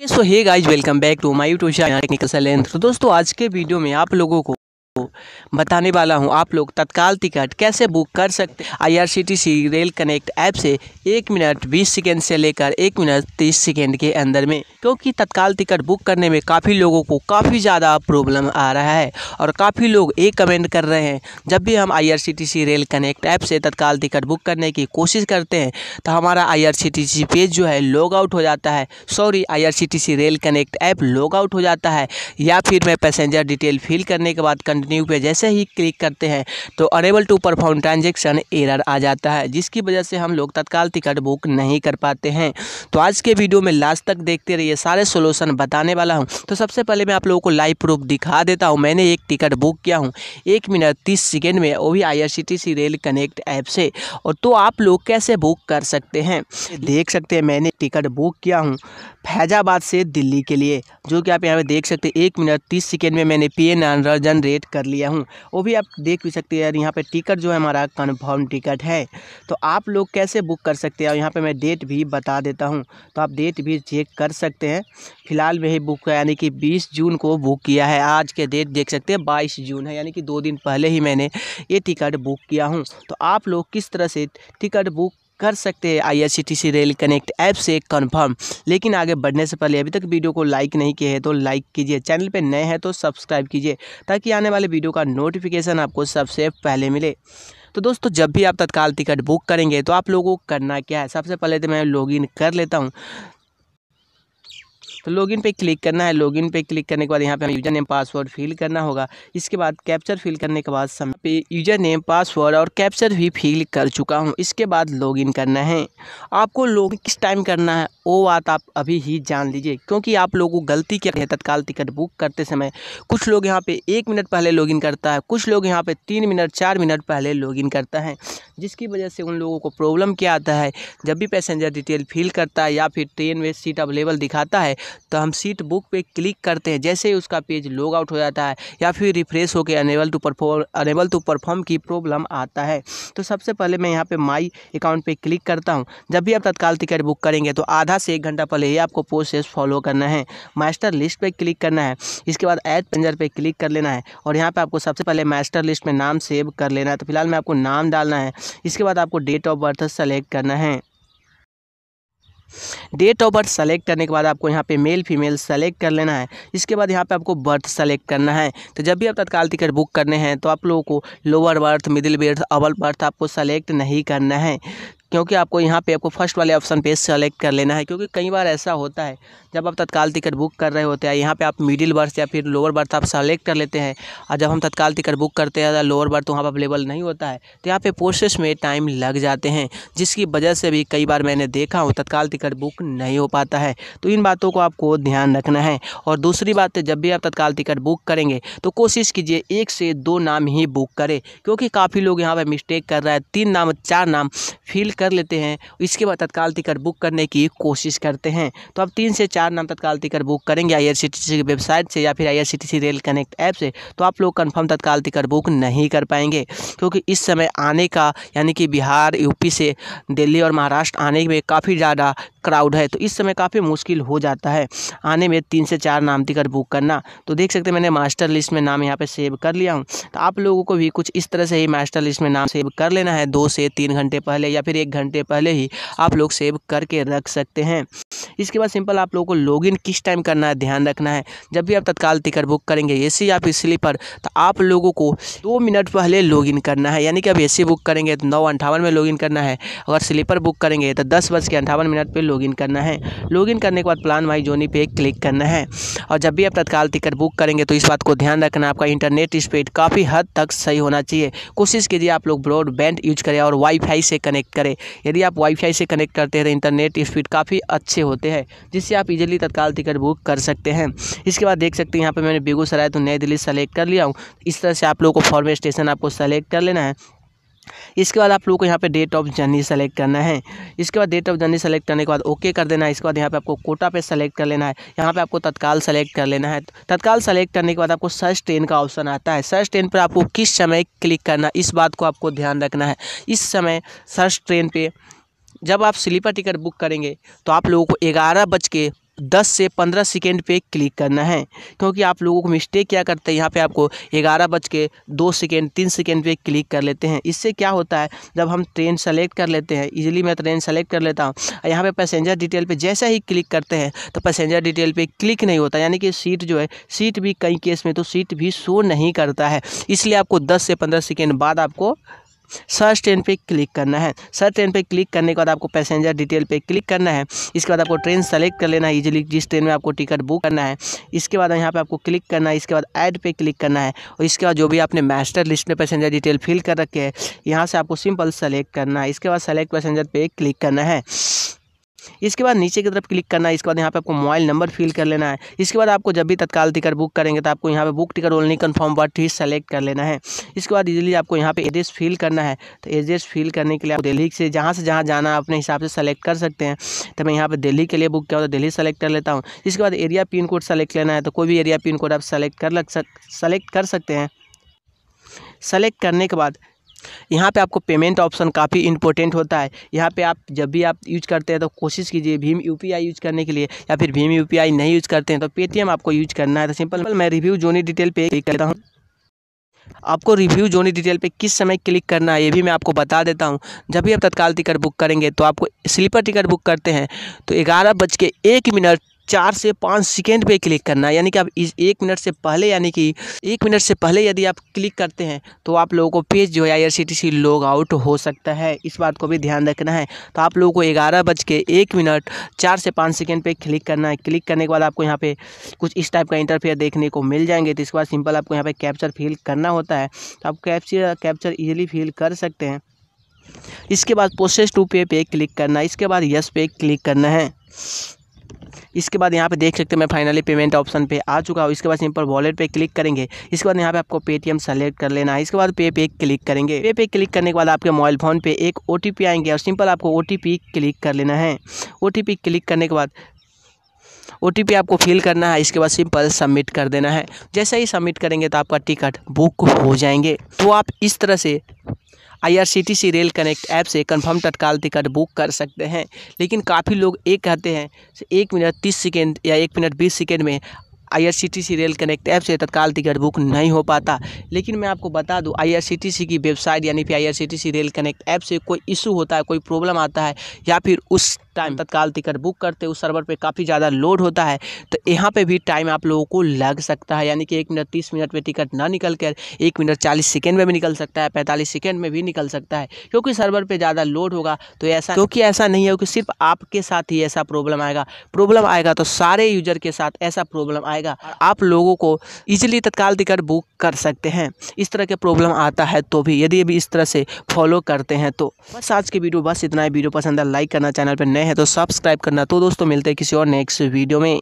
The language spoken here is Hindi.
Okay so hey guys welcome back to my YouTube channel technical Sailendra तो दोस्तों आज के वीडियो में आप लोगों को बताने वाला हूं आप लोग तत्काल टिकट कैसे बुक कर सकते आईआरसीटीसी रेल कनेक्ट ऐप से एक मिनट बीस सेकेंड से लेकर एक मिनट तीस सेकेंड के अंदर में क्योंकि तत्काल टिकट बुक करने में काफ़ी लोगों को काफ़ी ज़्यादा प्रॉब्लम आ रहा है और काफ़ी लोग ये कमेंट कर रहे हैं जब भी हम आईआरसीटीसी रेल कनेक्ट ऐप से तत्काल टिकट बुक करने की कोशिश करते हैं तो हमारा सी पेज जो है लॉग आउट हो जाता है sorry C rail connect app log out हो जाता है या फिर मैं पैसेंजर डिटेल फिल करने के बाद कंटिन्यू पे जैसे ही क्लिक करते हैं तो unable to perform transaction error आ जाता है जिसकी वजह से हम लोग तत्काल टिकट बुक नहीं कर पाते हैं तो आज के वीडियो में लास्ट तक देखते रहिए सारे सोल्यूशन बताने वाला हूँ तो सबसे पहले मैं आप लोगों को लाइव प्रूफ दिखा देता हूँ मैंने एक टिकट बुक किया हूँ एक मिनट तीस सेकेंड में वो भी आई रेल कनेक्ट ऐप से और तो आप लोग कैसे बुक कर सकते हैं देख सकते हैं मैंने टिकट बुक किया हूँ फैजाबाद से दिल्ली के लिए जो कि आप यहाँ पे देख सकते हैं एक मिनट तीस सेकेंड में मैंने पी एन रेट कर लिया हूँ वो भी आप देख भी सकते हैं यहाँ पे टिकट जो है हमारा कन्फर्म टिकट है तो आप लोग कैसे बुक कर सकते हैं और यहाँ पर मैं डेट भी बता देता हूँ तो आप डेट भी चेक कर सकते हैं फिलहाल में ही बुक यानी कि बीस जून को बुक किया है आज के डेट देख सकते हैं बाईस जून है यानी कि दो दिन पहले ही मैंने ये टिकट बुक किया हूँ तो आप लोग किस तरह से टिकट बुक कर सकते हैं आईआरसीटीसी रेल कनेक्ट ऐप से कन्फर्म लेकिन आगे बढ़ने से पहले अभी तक वीडियो को लाइक नहीं किए हैं तो लाइक कीजिए चैनल पर नए हैं तो सब्सक्राइब कीजिए ताकि आने वाले वीडियो का नोटिफिकेशन आपको सबसे पहले मिले तो दोस्तों जब भी आप तत्काल टिकट बुक करेंगे तो आप लोगों को करना क्या है सबसे पहले तो मैं लॉगिन कर लेता हूँ तो लॉगिन पे क्लिक करना है लॉगिन पे क्लिक करने के बाद यहाँ पे हमें यूजर नेम पासवर्ड फिल करना होगा इसके बाद कैप्चर फिल करने के बाद समय पे यूजर नेम पासवर्ड और कैप्चर भी फिल कर चुका हूँ इसके बाद लॉगिन करना है आपको लॉग किस टाइम करना है वो बात आप अभी ही जान लीजिए क्योंकि आप लोगों को गलती क्या है तत्काल टिकट बुक करते समय कुछ लोग यहाँ पर एक मिनट पहले लॉगिन करता है कुछ लोग यहाँ पर तीन मिनट चार मिनट पहले लॉगिन करता है जिसकी वजह से उन लोगों को प्रॉब्लम क्या आता है जब भी पैसेंजर डिटेल फिल करता है या फिर ट्रेन में सीट अवेलेबल दिखाता है तो हम सीट बुक पे क्लिक करते हैं जैसे ही उसका पेज लॉग आउट हो जाता है या फिर रिफ्रेश होकर unable to perform unable to perform की प्रॉब्लम आता है तो सबसे पहले मैं यहाँ पर माई अकाउंट पर क्लिक करता हूँ जब भी आप तत्काल टिकट बुक करेंगे तो आधा से एक घंटा पहले ही आपको प्रोसेस फॉलो करना है मास्टर लिस्ट पर क्लिक करना है इसके बाद ऐड पेंजर पर क्लिक कर लेना है और यहाँ पर आपको सबसे पहले मास्टर लिस्ट में नाम सेव कर लेना है तो फिलहाल मैं आपको नाम डालना है इसके बाद आपको डेट ऑफ बर्थ सेलेक्ट करना है डेट ऑफ बर्थ सेलेक्ट करने के बाद आपको यहाँ पे मेल फीमेल सेलेक्ट कर लेना है इसके बाद यहाँ पे आपको बर्थ सेलेक्ट करना है तो जब भी आप तत्काल टिकट बुक करने हैं तो आप लोगों को lower berth middle berth upper berth आपको सेलेक्ट नहीं करना है क्योंकि आपको यहाँ पे आपको फर्स्ट वाले ऑप्शन पे सेलेक्ट कर लेना है क्योंकि कई बार ऐसा होता है जब आप तत्काल टिकट बुक कर रहे होते हैं यहाँ पे आप मिडिल बर्थ या फिर लोअर बर्थ आप सेलेक्ट कर लेते हैं और जब हम तत्काल टिकट बुक करते हैं लोअर बर्थ वहाँ पर अवेलेबल नहीं होता है तो यहाँ पर प्रोसेस में टाइम लग जाते हैं जिसकी वजह से भी कई बार मैंने देखा हूँ तत्काल टिकट बुक नहीं हो पाता है तो इन बातों को आपको ध्यान रखना है और दूसरी बात जब भी आप तत्काल टिकट बुक करेंगे तो कोशिश कीजिए एक से दो नाम ही बुक करें क्योंकि काफ़ी लोग यहाँ पर मिस्टेक कर रहा है तीन नाम चार नाम फिल कर लेते हैं इसके बाद तत्काल टिकट बुक करने की कोशिश करते हैं तो आप तीन से चार नाम तत्काल टिकट बुक करेंगे आई की वेबसाइट से या फिर आई रेल कनेक्ट ऐप से तो आप लोग कन्फर्म तत्काल टिकट बुक नहीं कर पाएंगे क्योंकि इस समय आने का यानी कि बिहार यूपी से दिल्ली और महाराष्ट्र आने में काफ़ी ज़्यादा क्राउड है तो इस समय काफ़ी मुश्किल हो जाता है आने में तीन से चार नाम टिकट बुक करना तो देख सकते हैं मैंने मास्टर लिस्ट में नाम यहाँ पे सेव कर लिया हूँ तो आप लोगों को भी कुछ इस तरह से ही मास्टर लिस्ट में नाम सेव कर लेना है दो से तीन घंटे पहले या फिर एक एक घंटे पहले ही आप लोग सेव करके रख सकते हैं इसके बाद सिंपल आप लोगों को लॉगिन किस टाइम करना है ध्यान रखना है जब भी आप तत्काल टिकट बुक करेंगे ए या फिर स्लीपर तो आप लोगों को दो मिनट पहले लॉगिन करना है यानी कि अब ए बुक करेंगे तो नौ अंठावन में लॉगिन करना है अगर स्लीपर बुक करेंगे तो दस बज के अंठावन मिनट पर लॉगिन करना है लॉगिन करने के बाद प्लान वाई जोनी पे क्लिक करना है और जब भी आप तत्काल टिकट बुक करेंगे तो इस बात को ध्यान रखना आपका इंटरनेट स्पीड काफ़ी हद तक सही होना चाहिए कोशिश कीजिए आप लोग ब्रॉडबैंड यूज करें और वाईफाई से कनेक्ट करें यदि आप वाईफाई से कनेक्ट करते हैं तो इंटरनेट स्पीड काफ़ी अच्छे होते हैं जिससे आप इजीली तत्काल टिकट बुक कर सकते हैं इसके बाद देख सकते हैं यहाँ पर मैंने बेगूसराय तो नई दिल्ली सेलेक्ट कर लिया हूँ इस तरह से आप लोगों को फॉर्मेट स्टेशन आपको सेलेक्ट कर लेना है इसके बाद आप लोग को यहाँ पे डेट ऑफ जर्नी सेलेक्ट करना है इसके बाद डेट ऑफ जर्नी सेलेक्ट करने के बाद ओके कर देना है इसके बाद यहाँ पे आपको कोटा पे सेलेक्ट कर लेना है यहाँ पे आपको तत्काल सेलेक्ट कर लेना है तत्काल सेलेक्ट करने के बाद आपको सर्च ट्रेन का ऑप्शन आता है सर्च ट्रेन पर आपको किस समय क्लिक करना इस बात को आपको ध्यान रखना है इस समय सर्च ट्रेन पर जब आप स्लीपर टिकट बुक करेंगे तो आप लोगों को ग्यारह बज के दस से पंद्रह सेकेंड पे क्लिक करना है क्योंकि आप लोगों को मिस्टेक क्या करते हैं यहाँ पे आपको ग्यारह बज के दो सेकेंड तीन सेकेंड पे क्लिक कर लेते हैं इससे क्या होता है जब हम ट्रेन सेलेक्ट कर लेते हैं इजीली मैं ट्रेन सेलेक्ट कर लेता हूँ यहाँ पे पैसेंजर डिटेल पे जैसा ही क्लिक करते हैं तो पैसेंजर डिटेल पे क्लिक नहीं होता यानी कि सीट जो है सीट भी कई केस में तो सीट भी शो नहीं करता है इसलिए आपको दस से पंद्रह सेकेंड बाद आपको सर्च ट्रेन पे क्लिक करना है सर्च ट्रेन पे क्लिक करने के बाद आपको पैसेंजर डिटेल पे क्लिक करना है इसके बाद आपको ट्रेन सेलेक्ट कर लेना है इजीली जिस ट्रेन में आपको टिकट बुक करना है इसके बाद यहाँ पे आपको क्लिक करना है इसके बाद ऐड पे क्लिक करना है और इसके बाद जो भी आपने मास्टर लिस्ट में पैसेंजर डिटेल फिल कर रखे है यहाँ से आपको सिंपल सेलेक्ट करना है इसके बाद सेलेक्ट पैसेंजर पर क्लिक करना है इसके बाद नीचे की तरफ क्लिक करना है इसके बाद यहाँ पे आपको मोबाइल नंबर फिल कर लेना है इसके बाद आपको जब भी तत्काल टिकट बुक करेंगे तो आपको यहाँ पर book ticket only confirm berth ही सेलेक्ट कर लेना है इसके बाद इजिली आपको यहाँ पर एड्रेस फिल करना है तो एड्रेस फिल करने के लिए आप दिल्ली से जहाँ से जहाँ जाना अपने हिसाब से सेलेक्ट कर सकते हैं तो मैं यहाँ पर दिल्ली के लिए बुक किया हो तो दिल्ली सेलेक्ट कर लेता हूँ इसके बाद एरिया पिन कोड सेलेक्ट लेना है तो कोई भी एरिया पिन कोड आप सेलेक्ट कर लग सक सेलेक्ट कर सकते हैं सेलेक्ट करने के बाद यहाँ पे आपको पेमेंट ऑप्शन काफ़ी इंपॉर्टेंट होता है यहाँ पे आप जब भी आप यूज करते हैं तो कोशिश कीजिए भीम यूपीआई यूज करने के लिए या फिर भीम यूपीआई नहीं यूज करते हैं तो पेटीएम आपको यूज करना है तो सिंपल मैं रिव्यू जोनी डिटेल पे करता हूँ आपको रिव्यू जोनी डिटेल पे किस समय क्लिक करना है ये भी मैं आपको बता देता हूँ जब भी आप तत्काल टिकट बुक करेंगे तो आपको स्लीपर टिकट बुक करते हैं तो ग्यारह बज के एक मिनट चार से पाँच सेकेंड पे क्लिक करना है यानी कि आप इस एक मिनट से पहले यानी कि एक मिनट से पहले यदि आप क्लिक करते हैं तो आप लोगों को पेज जो है I R C C T log out हो सकता है इस बात को भी ध्यान रखना है तो आप लोगों को ग्यारह बज के एक मिनट चार से पाँच सेकेंड पर क्लिक करना है क्लिक करने के बाद आपको यहाँ पे कुछ इस टाइप का इंटरफेयर देखने को मिल जाएंगे तो इसके बाद सिंपल आपको यहाँ पर कैप्चर फिल करना होता है तो आप कैप्चर कैप्चर ईजिली फिल कर सकते हैं इसके बाद प्रोसेस टू पे पे क्लिक करना है इसके बाद यस पे क्लिक करना है इसके बाद यहाँ पे देख सकते हैं मैं फाइनली पेमेंट ऑप्शन पे आ चुका हूँ इसके बाद सिंपल वॉलेट पे क्लिक करेंगे इसके बाद यहाँ पे आपको पेटीएम सेलेक्ट कर लेना है इसके बाद पे पे क्लिक करेंगे पे पे क्लिक करने के बाद आपके मोबाइल फ़ोन पे एक ओ आएंगे और सिंपल आपको ओ क्लिक कर लेना है ओ क्लिक करने के बाद ओ आपको फिल करना है इसके बाद सिंपल सबमिट कर देना है जैसे ही सबमिट करेंगे तो आपका टिकट बुक हो जाएंगे तो आप इस तरह से आईआरसीटीसी रेल कनेक्ट ऐप से कंफर्म तत्काल टिकट बुक कर सकते हैं लेकिन काफ़ी लोग ये कहते हैं एक मिनट तीस सेकेंड या एक मिनट बीस सेकेंड में आईआरसीटीसी रेल कनेक्ट ऐप से तत्काल टिकट बुक नहीं हो पाता लेकिन मैं आपको बता दूं आईआरसीटीसी की वेबसाइट यानी कि आईआरसीटीसी रेल कनेक्ट ऐप से कोई इशू होता है कोई प्रॉब्लम आता है या फिर उस टाइम हम्म। तत्काल टिकट बुक करते उस सर्वर पर काफ़ी ज़्यादा लोड होता है तो यहाँ पर भी टाइम आप लोगों को लग सकता है यानी कि एक मिनट तीस मिनट में टिकट ना निकल कर एक मिनट चालीस सेकेंड में भी निकल सकता है पैंतालीस सेकेंड में भी निकल सकता है क्योंकि सर्वर पर ज़्यादा लोड होगा तो ऐसा क्योंकि ऐसा नहीं है कि सिर्फ आपके साथ ही ऐसा प्रॉब्लम आएगा प्रॉब्लम आएगा तो सारे यूजर के साथ ऐसा प्रॉब्लम आएगा आप लोगों को ईजिली तत्काल टिकट बुक कर सकते हैं इस तरह के प्रॉब्लम आता है तो भी यदि भी इस तरह से फॉलो करते हैं तो बस आज की वीडियो बस इतना ही वीडियो पसंद है लाइक करना चैनल पर नए हैं तो सब्सक्राइब करना तो दोस्तों मिलते हैं किसी और नेक्स्ट वीडियो में